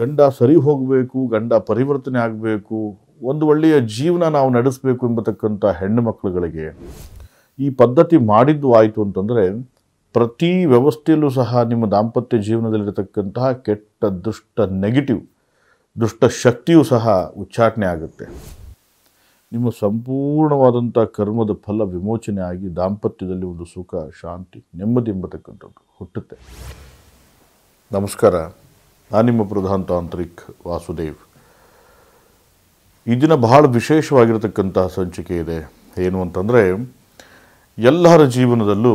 ಗಂಡ ಸರಿ ಹೋಗಬೇಕು ಗಂಡ ಪರಿವರ್ತನೆ ಆಗಬೇಕು ಒಂದು ಒಳ್ಳೆಯ ಜೀವನ ನಾವು ನಡೆಸಬೇಕು ಎಂಬತಕ್ಕಂಥ ಹೆಣ್ಣು ಮಕ್ಕಳುಗಳಿಗೆ ಈ ಪದ್ಧತಿ ಮಾಡಿದ್ದು ಆಯಿತು ಅಂತಂದರೆ ಪ್ರತಿ ವ್ಯವಸ್ಥೆಯಲ್ಲೂ ಸಹ ನಿಮ್ಮ ದಾಂಪತ್ಯ ಜೀವನದಲ್ಲಿರತಕ್ಕಂತಹ ಕೆಟ್ಟ ದುಷ್ಟ ನೆಗೆಟಿವ್ ದುಷ್ಟ ಶಕ್ತಿಯೂ ಸಹ ಉಚ್ಚಾಟನೆ ಆಗುತ್ತೆ ನಿಮ್ಮ ಸಂಪೂರ್ಣವಾದಂಥ ಕರ್ಮದ ಫಲ ವಿಮೋಚನೆ ಆಗಿ ದಾಂಪತ್ಯದಲ್ಲಿ ಒಂದು ಸುಖ ಶಾಂತಿ ನೆಮ್ಮದಿ ಎಂಬತಕ್ಕಂಥದ್ದು ಹುಟ್ಟುತ್ತೆ ನಮಸ್ಕಾರ ನಾನು ನಿಮ್ಮ ಪ್ರಧಾನ ತಾಂತ್ರಿಕ್ ವಾಸುದೇವ್ ಈ ದಿನ ಬಹಳ ವಿಶೇಷವಾಗಿರತಕ್ಕಂತಹ ಸಂಚಿಕೆ ಇದೆ ಏನು ಅಂತಂದರೆ ಎಲ್ಲರ ಜೀವನದಲ್ಲೂ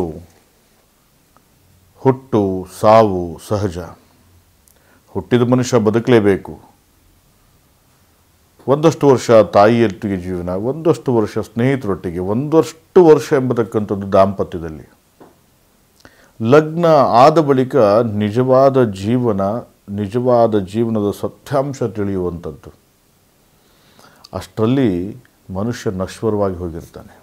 ಹುಟ್ಟು ಸಾವು ಸಹಜ ಹುಟ್ಟಿದ ಮನುಷ್ಯ ಬದುಕಲೇಬೇಕು ಒಂದಷ್ಟು ವರ್ಷ ತಾಯಿಯೊಟ್ಟಿಗೆ ಜೀವನ ಒಂದಷ್ಟು ವರ್ಷ ಸ್ನೇಹಿತರೊಟ್ಟಿಗೆ ಒಂದಷ್ಟು ವರ್ಷ ಎಂಬತಕ್ಕಂಥದ್ದು ದಾಂಪತ್ಯದಲ್ಲಿ ಲಗ್ನ ಆದ ಬಳಿಕ ನಿಜವಾದ ಜೀವನ ನಿಜವಾದ ಜೀವನದ ಸತ್ಯಾಂಶ ತಿಳಿಯುವಂಥದ್ದು ಅಷ್ಟರಲ್ಲಿ ಮನುಷ್ಯ ನಶ್ವರವಾಗಿ ಹೋಗಿರ್ತಾನೆ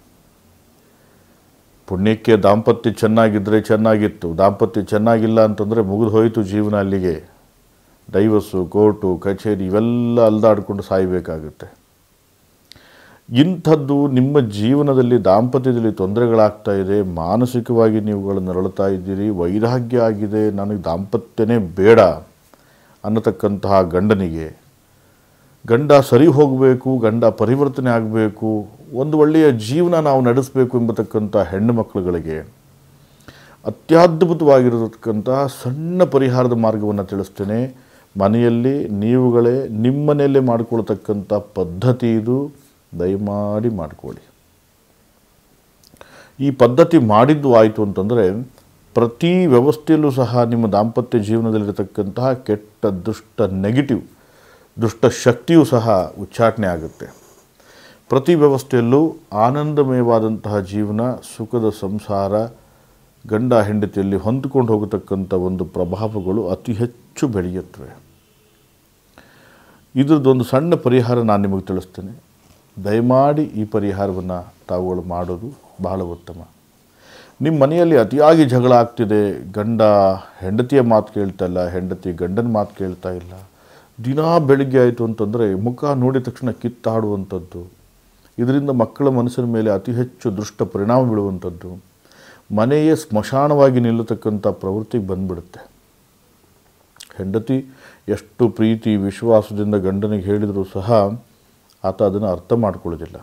ಪುಣ್ಯಕ್ಕೆ ದಾಂಪತ್ಯ ಚೆನ್ನಾಗಿದ್ದರೆ ಚೆನ್ನಾಗಿತ್ತು ದಾಂಪತ್ಯ ಚೆನ್ನಾಗಿಲ್ಲ ಅಂತಂದರೆ ಮುಗಿದು ಹೋಯಿತು ಜೀವನ ಅಲ್ಲಿಗೆ ಡೈವರ್ಸು ಕೋರ್ಟು ಕಚೇರಿ ಇವೆಲ್ಲ ಅಲ್ದಾಡ್ಕೊಂಡು ಸಾಯಬೇಕಾಗುತ್ತೆ ಇಂಥದ್ದು ನಿಮ್ಮ ಜೀವನದಲ್ಲಿ ದಾಂಪತ್ಯದಲ್ಲಿ ತೊಂದರೆಗಳಾಗ್ತಾ ಇದೆ ಮಾನಸಿಕವಾಗಿ ನೀವುಗಳನ್ನು ನರಳುತ್ತಾ ಇದ್ದೀರಿ ವೈರಾಗ್ಯ ಆಗಿದೆ ನನಗೆ ದಾಂಪತ್ಯನೇ ಬೇಡ ಅನ್ನತಕ್ಕಂತಹ ಗಂಡನಿಗೆ ಗಂಡ ಸರಿ ಹೋಗಬೇಕು ಗಂಡ ಪರಿವರ್ತನೆ ಆಗಬೇಕು ಒಂದು ಒಳ್ಳೆಯ ಜೀವನ ನಾವು ನಡೆಸಬೇಕು ಎಂಬತಕ್ಕಂಥ ಹೆಣ್ಣು ಮಕ್ಕಳುಗಳಿಗೆ ಅತ್ಯದ್ಭುತವಾಗಿರತಕ್ಕಂಥ ಸಣ್ಣ ಪರಿಹಾರದ ಮಾರ್ಗವನ್ನು ತಿಳಿಸ್ತೇನೆ ಮನೆಯಲ್ಲಿ ನೀವುಗಳೇ ನಿಮ್ಮನೆಯಲ್ಲೇ ಮಾಡಿಕೊಳ್ತಕ್ಕಂಥ ಪದ್ಧತಿ ಇದು ದಯಮಾಡಿ ಮಾಡಿಕೊಳ್ಳಿ ಈ ಪದ್ಧತಿ ಮಾಡಿದ್ದು ಆಯಿತು ಅಂತಂದರೆ ಪ್ರತಿ ವ್ಯವಸ್ಥೆಯಲ್ಲೂ ಸಹ ನಿಮ್ಮ ದಾಂಪತ್ಯ ಜೀವನದಲ್ಲಿರತಕ್ಕಂತಹ ಕೆಟ್ಟ ದುಷ್ಟ ನೆಗೆಟಿವ್ ದುಷ್ಟ ಶಕ್ತಿಯೂ ಸಹ ಉಚ್ಚಾಟನೆ ಆಗುತ್ತೆ ಪ್ರತಿ ವ್ಯವಸ್ಥೆಯಲ್ಲೂ ಆನಂದಮಯವಾದಂತಹ ಜೀವನ ಸುಖದ ಸಂಸಾರ ಗಂಡ ಹೆಂಡತಿಯಲ್ಲಿ ಹೊಂದಿಕೊಂಡು ಹೋಗತಕ್ಕಂಥ ಒಂದು ಪ್ರಭಾವಗಳು ಅತಿ ಹೆಚ್ಚು ಬೆಳೆಯುತ್ತವೆ ಇದರದ್ದೊಂದು ಸಣ್ಣ ಪರಿಹಾರ ನಾನು ನಿಮಗೆ ತಿಳಿಸ್ತೇನೆ ದಯಮಾಡಿ ಈ ಪರಿಹಾರವನ್ನು ತಾವುಗಳು ಮಾಡೋದು ಬಹಳ ಉತ್ತಮ ನಿಮ್ಮ ಮನೆಯಲ್ಲಿ ಅತಿಯಾಗಿ ಜಗಳ ಆಗ್ತಿದೆ ಗಂಡ ಹೆಂಡತಿಯ ಮಾತು ಕೇಳ್ತಾ ಇಲ್ಲ ಹೆಂಡತಿ ಗಂಡನ ಮಾತು ಕೇಳ್ತಾ ಇಲ್ಲ ದಿನ ಬೆಳಿಗ್ಗೆ ಆಯಿತು ಅಂತಂದರೆ ಮುಖ ನೋಡಿದ ತಕ್ಷಣ ಕಿತ್ತಾಡುವಂಥದ್ದು ಇದರಿಂದ ಮಕ್ಕಳ ಮನಸ್ಸಿನ ಮೇಲೆ ಅತಿ ಹೆಚ್ಚು ದುಷ್ಟ ಪರಿಣಾಮ ಬೀಳುವಂಥದ್ದು ಮನೆಯೇ ಸ್ಮಶಾನವಾಗಿ ನಿಲ್ಲತಕ್ಕಂಥ ಪ್ರವೃತ್ತಿಗೆ ಬಂದ್ಬಿಡುತ್ತೆ ಹೆಂಡತಿ ಎಷ್ಟು ಪ್ರೀತಿ ವಿಶ್ವಾಸದಿಂದ ಗಂಡನಿಗೆ ಹೇಳಿದರೂ ಸಹ ಆತ ಅದನ್ನು ಅರ್ಥ ಮಾಡ್ಕೊಳ್ಳೋದಿಲ್ಲ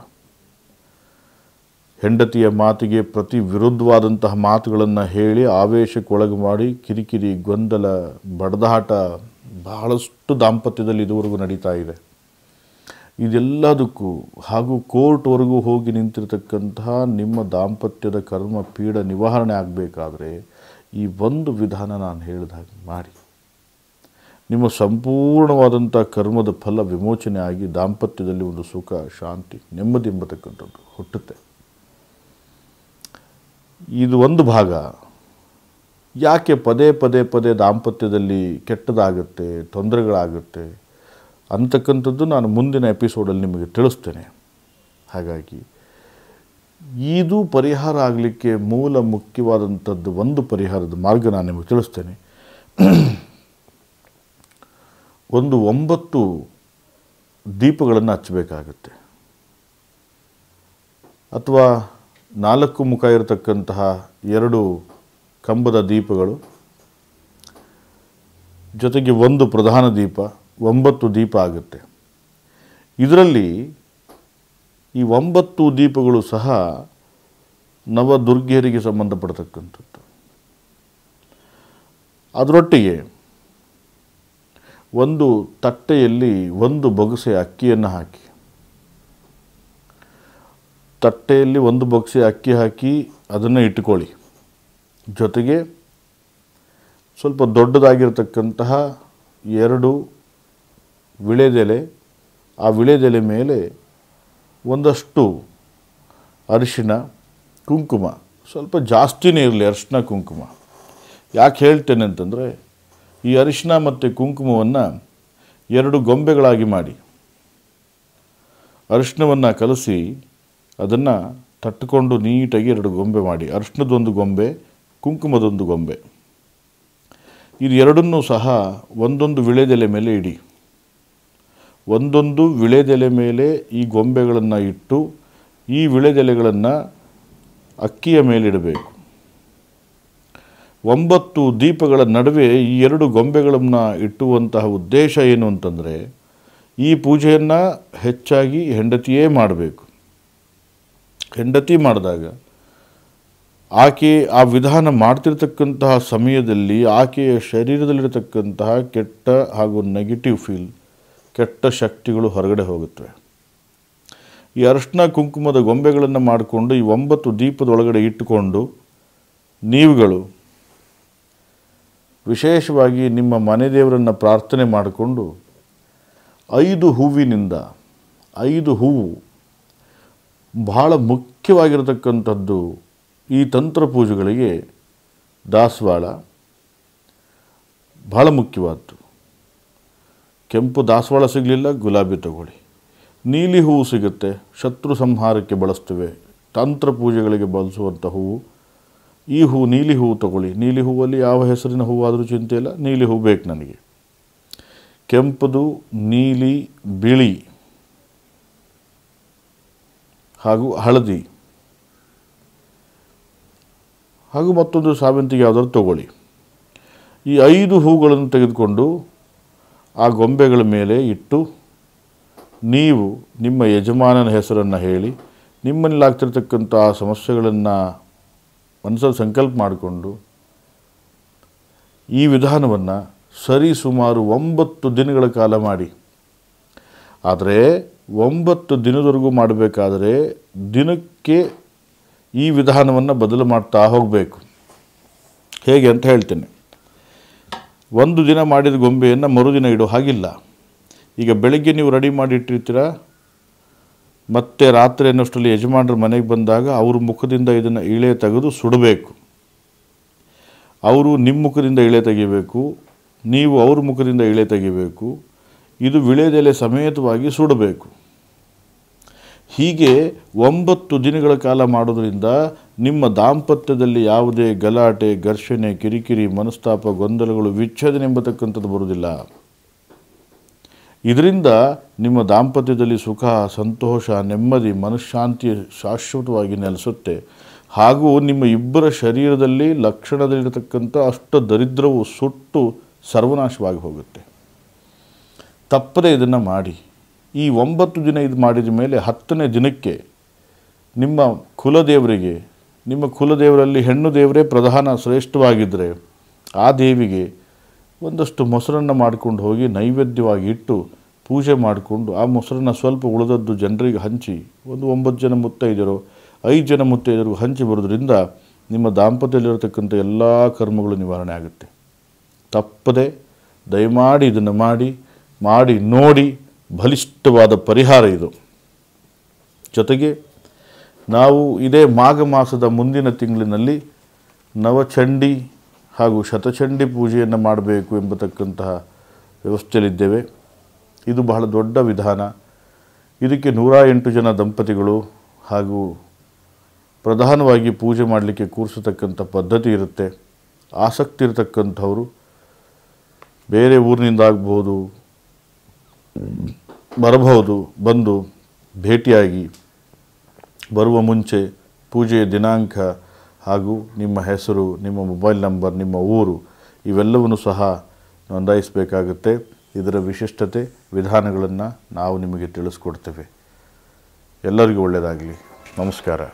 ಹೆಂಡತಿಯ ಮಾತಿಗೆ ಪ್ರತಿ ವಿರುದ್ಧವಾದಂತಹ ಮಾತುಗಳನ್ನು ಹೇಳಿ ಆವೇಶಕ್ಕೊಳಗೆ ಮಾಡಿ ಕಿರಿಕಿರಿ ಗೊಂದಲ ಬಡದಾಟ ಬಹಳಷ್ಟು ದಾಂಪತ್ಯದಲ್ಲಿ ಇದುವರೆಗೂ ನಡೀತಾ ಇದೆ ಇದೆಲ್ಲದಕ್ಕೂ ಹಾಗೂ ಕೋರ್ಟ್ವರೆಗೂ ಹೋಗಿ ನಿಂತಿರತಕ್ಕಂತಹ ನಿಮ್ಮ ದಾಂಪತ್ಯದ ಕರ್ಮ ಪೀಡ ನಿವಾರಣೆ ಆಗಬೇಕಾದ್ರೆ ಈ ಒಂದು ವಿಧಾನ ನಾನು ಹೇಳಿದ ಹಾಗೆ ಮಾಡಿ ನಿಮ್ಮ ಸಂಪೂರ್ಣವಾದಂಥ ಕರ್ಮದ ಫಲ ವಿಮೋಚನೆ ಆಗಿ ದಾಂಪತ್ಯದಲ್ಲಿ ಒಂದು ಸುಖ ಶಾಂತಿ ನೆಮ್ಮದಿ ಎಂಬತಕ್ಕಂಥದ್ದು ಹುಟ್ಟುತ್ತೆ ಇದು ಒಂದು ಭಾಗ ಯಾಕೆ ಪದೇ ಪದೇ ಪದೇ ದಾಂಪತ್ಯದಲ್ಲಿ ಕೆಟ್ಟದಾಗುತ್ತೆ ತೊಂದರೆಗಳಾಗುತ್ತೆ ಅಂತಕ್ಕಂಥದ್ದು ನಾನು ಮುಂದಿನ ಎಪಿಸೋಡಲ್ಲಿ ನಿಮಗೆ ತಿಳಿಸ್ತೇನೆ ಹಾಗಾಗಿ ಇದು ಪರಿಹಾರ ಆಗಲಿಕ್ಕೆ ಮೂಲ ಮುಖ್ಯವಾದಂಥದ್ದು ಒಂದು ಪರಿಹಾರದ ಮಾರ್ಗ ನಾನು ನಿಮಗೆ ತಿಳಿಸ್ತೇನೆ ಒಂದು ಒಂಬತ್ತು ದೀಪಗಳನ್ನು ಹಚ್ಚಬೇಕಾಗತ್ತೆ ಅಥವಾ ನಾಲ್ಕು ಮುಖ ಇರತಕ್ಕಂತಹ ಎರಡು ಕಂಬದ ದೀಪಗಳು ಜೊತೆಗೆ ಒಂದು ಪ್ರಧಾನ ದೀಪ ಒಂಬತ್ತು ದೀಪ ಆಗುತ್ತೆ ಇದರಲ್ಲಿ ಈ ಒಂಬತ್ತು ದೀಪಗಳು ಸಹ ನವದುರ್ಗಿಯರಿಗೆ ಸಂಬಂಧಪಡ್ತಕ್ಕಂಥದ್ದು ಅದರೊಟ್ಟಿಗೆ ಒಂದು ತಟ್ಟೆಯಲ್ಲಿ ಒಂದು ಬೊಗಸೆ ಅಕ್ಕಿಯನ್ನು ಹಾಕಿ ತಟ್ಟೆಯಲ್ಲಿ ಒಂದು ಬೊಕ್ಸಿ ಅಕ್ಕಿ ಹಾಕಿ ಅದನ್ನು ಇಟ್ಕೊಳ್ಳಿ ಜೊತೆಗೆ ಸ್ವಲ್ಪ ದೊಡ್ಡದಾಗಿರ್ತಕ್ಕಂತಹ ಎರಡು ವಿಳೆದೆಲೆ ಆ ವಿಳೆದೆಲೆ ಮೇಲೆ ಒಂದಷ್ಟು ಅರಿಶಿನ ಕುಂಕುಮ ಸ್ವಲ್ಪ ಜಾಸ್ತಿನೇ ಇರಲಿ ಅರಿಶಿನ ಕುಂಕುಮ ಯಾಕೆ ಹೇಳ್ತೇನೆ ಅಂತಂದರೆ ಈ ಅರಿಶಿನ ಮತ್ತು ಕುಂಕುಮವನ್ನು ಎರಡು ಗೊಂಬೆಗಳಾಗಿ ಮಾಡಿ ಅರಿಶಿನವನ್ನು ಕಲಸಿ ಅದನ್ನು ತಟ್ಟುಕೊಂಡು ನೀಟಾಗಿ ಎರಡು ಗೊಂಬೆ ಮಾಡಿ ಅರ್ಶಿಣದೊಂದು ಗೊಂಬೆ ಕುಂಕುಮದೊಂದು ಗೊಂಬೆ ಇದು ಎರಡನ್ನೂ ಸಹ ಒಂದೊಂದು ವಿಳೆದೆಲೆ ಮೇಲೆ ಇಡಿ ಒಂದೊಂದು ವಿಳೆದೆಲೆ ಮೇಲೆ ಈ ಗೊಂಬೆಗಳನ್ನು ಇಟ್ಟು ಈ ವಿಳೆದೆಲೆಗಳನ್ನು ಅಕ್ಕಿಯ ಮೇಲಿಡಬೇಕು ಒಂಬತ್ತು ದೀಪಗಳ ನಡುವೆ ಈ ಎರಡು ಗೊಂಬೆಗಳನ್ನು ಇಟ್ಟುವಂತಹ ಉದ್ದೇಶ ಏನು ಅಂತಂದರೆ ಈ ಪೂಜೆಯನ್ನು ಹೆಚ್ಚಾಗಿ ಹೆಂಡತಿಯೇ ಮಾಡಬೇಕು ಹೆಂಡತಿ ಮಾಡಿದಾಗ ಆಕೆ ಆ ವಿಧಾನ ಮಾಡ್ತಿರ್ತಕ್ಕಂತಹ ಸಮಯದಲ್ಲಿ ಆಕೆಯ ಶರೀರದಲ್ಲಿರತಕ್ಕಂತಹ ಕೆಟ್ಟ ಹಾಗೂ ನೆಗೆಟಿವ್ ಫೀಲ್ ಕೆಟ್ಟ ಶಕ್ತಿಗಳು ಹೊರಗಡೆ ಹೋಗುತ್ತವೆ ಈ ಅರ್ಶಿನ ಕುಂಕುಮದ ಗೊಂಬೆಗಳನ್ನು ಮಾಡಿಕೊಂಡು ಈ ಒಂಬತ್ತು ದೀಪದೊಳಗಡೆ ಇಟ್ಟುಕೊಂಡು ನೀವುಗಳು ವಿಶೇಷವಾಗಿ ನಿಮ್ಮ ಮನೆ ದೇವರನ್ನು ಪ್ರಾರ್ಥನೆ ಮಾಡಿಕೊಂಡು ಐದು ಹೂವಿನಿಂದ ಐದು ಹೂವು ಬಹಳ ಮುಖ್ಯವಾಗಿರತಕ್ಕಂಥದ್ದು ಈ ತಂತ್ರ ಪೂಜೆಗಳಿಗೆ ದಾಸವಾಳ ಬಹಳ ಮುಖ್ಯವಾದ್ದು ಕೆಂಪು ದಾಸವಾಳ ಸಿಗಲಿಲ್ಲ ಗುಲಾಬಿ ತಗೊಳ್ಳಿ ನೀಲಿ ಹೂವು ಸಿಗುತ್ತೆ ಶತ್ರು ಸಂಹಾರಕ್ಕೆ ಬಳಸ್ತೇವೆ ತಂತ್ರ ಪೂಜೆಗಳಿಗೆ ಬಳಸುವಂಥ ಹೂವು ಈ ಹೂವು ನೀಲಿ ಹೂವು ತಗೊಳ್ಳಿ ನೀಲಿ ಹೂವಲ್ಲಿ ಯಾವ ಹೆಸರಿನ ಹೂವಾದರೂ ಚಿಂತೆ ಇಲ್ಲ ನೀಲಿ ಹೂವು ಬೇಕು ನನಗೆ ಕೆಂಪದು ನೀಲಿ ಬಿಳಿ ಹಾಗೂ ಹಳದಿ ಹಾಗೂ ಮತ್ತೊಂದು ಸಾವಂತಿಗೆ ಯಾವುದಾದ್ರು ತಗೊಳ್ಳಿ ಈ ಐದು ಹೂಗಳನ್ನು ತೆಗೆದುಕೊಂಡು ಆ ಗೊಂಬೆಗಳ ಮೇಲೆ ಇಟ್ಟು ನೀವು ನಿಮ್ಮ ಯಜಮಾನನ ಹೆಸರನ್ನು ಹೇಳಿ ನಿಮ್ಮಲ್ಲಿ ಆಗ್ತಿರ್ತಕ್ಕಂಥ ಆ ಸಮಸ್ಯೆಗಳನ್ನು ಮನಸ್ಸಲ್ಲಿ ಸಂಕಲ್ಪ ಮಾಡಿಕೊಂಡು ಈ ವಿಧಾನವನ್ನು ಸರಿ ಸುಮಾರು ಒಂಬತ್ತು ದಿನಗಳ ಕಾಲ ಮಾಡಿ ಆದರೆ ಒಂಬತ್ತು ದಿನದವರೆಗೂ ಮಾಡಬೇಕಾದರೆ ದಿನಕ್ಕೆ ಈ ವಿಧಾನವನ್ನು ಬದಲು ಮಾಡ್ತಾ ಹೋಗಬೇಕು ಹೇಗೆ ಅಂತ ಹೇಳ್ತೇನೆ ಒಂದು ದಿನ ಮಾಡಿದ ಗೊಂಬೆಯನ್ನು ಮರುದಿನ ಇಡೋ ಹಾಗಿಲ್ಲ ಈಗ ಬೆಳಗ್ಗೆ ನೀವು ರೆಡಿ ಮಾಡಿಟ್ಟಿರ್ತೀರ ಮತ್ತೆ ರಾತ್ರಿ ಅನ್ನೋಷ್ಟರಲ್ಲಿ ಯಜಮಾನರು ಮನೆಗೆ ಬಂದಾಗ ಅವ್ರ ಮುಖದಿಂದ ಇದನ್ನು ಇಳೆ ತೆಗೆದು ಸುಡಬೇಕು ಅವರು ನಿಮ್ಮ ಮುಖದಿಂದ ಇಳೆ ತೆಗಿಬೇಕು ನೀವು ಅವ್ರ ಮುಖದಿಂದ ಇಳೆ ತೆಗಿಬೇಕು ಇದು ವಿಳೆದೆಲೆ ಸಮೇತವಾಗಿ ಸುಡಬೇಕು ಹೀಗೆ ಒಂಬತ್ತು ದಿನಗಳ ಕಾಲ ಮಾಡೋದರಿಂದ ನಿಮ್ಮ ದಾಂಪತ್ಯದಲ್ಲಿ ಯಾವುದೇ ಗಲಾಟೆ ಘರ್ಷಣೆ ಕಿರಿಕಿರಿ ಮನಸ್ತಾಪ ಗೊಂದಲಗಳು ವಿಚ್ಛೇದನೆಂಬತಕ್ಕಂಥದ್ದು ಬರುವುದಿಲ್ಲ ಇದರಿಂದ ನಿಮ್ಮ ದಾಂಪತ್ಯದಲ್ಲಿ ಸುಖ ಸಂತೋಷ ನೆಮ್ಮದಿ ಮನಃಶಾಂತಿ ಶಾಶ್ವತವಾಗಿ ನೆಲೆಸುತ್ತೆ ಹಾಗೂ ನಿಮ್ಮ ಇಬ್ಬರ ಶರೀರದಲ್ಲಿ ಲಕ್ಷಣದಲ್ಲಿರತಕ್ಕಂಥ ಅಷ್ಟ ದರಿದ್ರವು ಸುಟ್ಟು ಸರ್ವನಾಶವಾಗಿ ಹೋಗುತ್ತೆ ತಪ್ಪದೆ ಇದನ್ನು ಮಾಡಿ ಈ ಒಂಬತ್ತು ದಿನ ಇದು ಮಾಡಿದ ಮೇಲೆ ಹತ್ತನೇ ದಿನಕ್ಕೆ ನಿಮ್ಮ ಕುಲದೇವರಿಗೆ ನಿಮ್ಮ ಕುಲದೇವರಲ್ಲಿ ಹೆಣ್ಣು ದೇವರೇ ಪ್ರಧಾನ ಶ್ರೇಷ್ಠವಾಗಿದ್ದರೆ ಆ ದೇವಿಗೆ ಒಂದಷ್ಟು ಮೊಸರನ್ನು ಮಾಡಿಕೊಂಡು ಹೋಗಿ ನೈವೇದ್ಯವಾಗಿ ಇಟ್ಟು ಪೂಜೆ ಮಾಡಿಕೊಂಡು ಆ ಮೊಸರನ್ನು ಸ್ವಲ್ಪ ಉಳಿದದ್ದು ಜನರಿಗೆ ಹಂಚಿ ಒಂದು ಒಂಬತ್ತು ಜನ ಮುತ್ತೈದರು ಐದು ಜನ ಮುತ್ತೈದರು ಹಂಚಿ ಬರೋದ್ರಿಂದ ನಿಮ್ಮ ದಾಂಪತ್ಯದಲ್ಲಿರತಕ್ಕಂಥ ಎಲ್ಲ ಕರ್ಮಗಳು ನಿವಾರಣೆ ಆಗುತ್ತೆ ತಪ್ಪದೆ ದಯಮಾಡಿ ಇದನ್ನು ಮಾಡಿ ಮಾಡಿ ನೋಡಿ ಬಲಿಷ್ಠವಾದ ಪರಿಹಾರ ಇದು ಜೊತೆಗೆ ನಾವು ಇದೇ ಮಾಘ ಮಾಸದ ಮುಂದಿನ ತಿಂಗಳಿನಲ್ಲಿ ನವಚಂಡಿ ಹಾಗೂ ಶತಚಂಡಿ ಪೂಜೆಯನ್ನು ಮಾಡಬೇಕು ಎಂಬತಕ್ಕಂತಹ ವ್ಯವಸ್ಥೆಯಲ್ಲಿದ್ದೇವೆ ಇದು ಬಹಳ ದೊಡ್ಡ ವಿಧಾನ ಇದಕ್ಕೆ ನೂರ ಎಂಟು ಜನ ದಂಪತಿಗಳು ಹಾಗೂ ಪ್ರಧಾನವಾಗಿ ಪೂಜೆ ಮಾಡಲಿಕ್ಕೆ ಕೂರಿಸತಕ್ಕಂಥ ಪದ್ಧತಿ ಇರುತ್ತೆ ಆಸಕ್ತಿ ಇರತಕ್ಕಂಥವರು ಬೇರೆ ಊರಿನಿಂದ ಆಗ್ಬೋದು ಬರಬಹುದು ಬಂದು ಭೇಟಿಯಾಗಿ ಬರುವ ಮುಂಚೆ ಪೂಜೆಯ ದಿನಾಂಕ ಹಾಗೂ ನಿಮ್ಮ ಹೆಸರು ನಿಮ್ಮ ಮೊಬೈಲ್ ನಂಬರ್ ನಿಮ್ಮ ಊರು ಇವೆಲ್ಲವನ್ನು ಸಹ ನೋಂದಾಯಿಸಬೇಕಾಗುತ್ತೆ ಇದರ ವಿಶಿಷ್ಟತೆ ವಿಧಾನಗಳನ್ನು ನಾವು ನಿಮಗೆ ತಿಳಿಸ್ಕೊಡ್ತೇವೆ ಎಲ್ಲರಿಗೂ ಒಳ್ಳೆಯದಾಗಲಿ ನಮಸ್ಕಾರ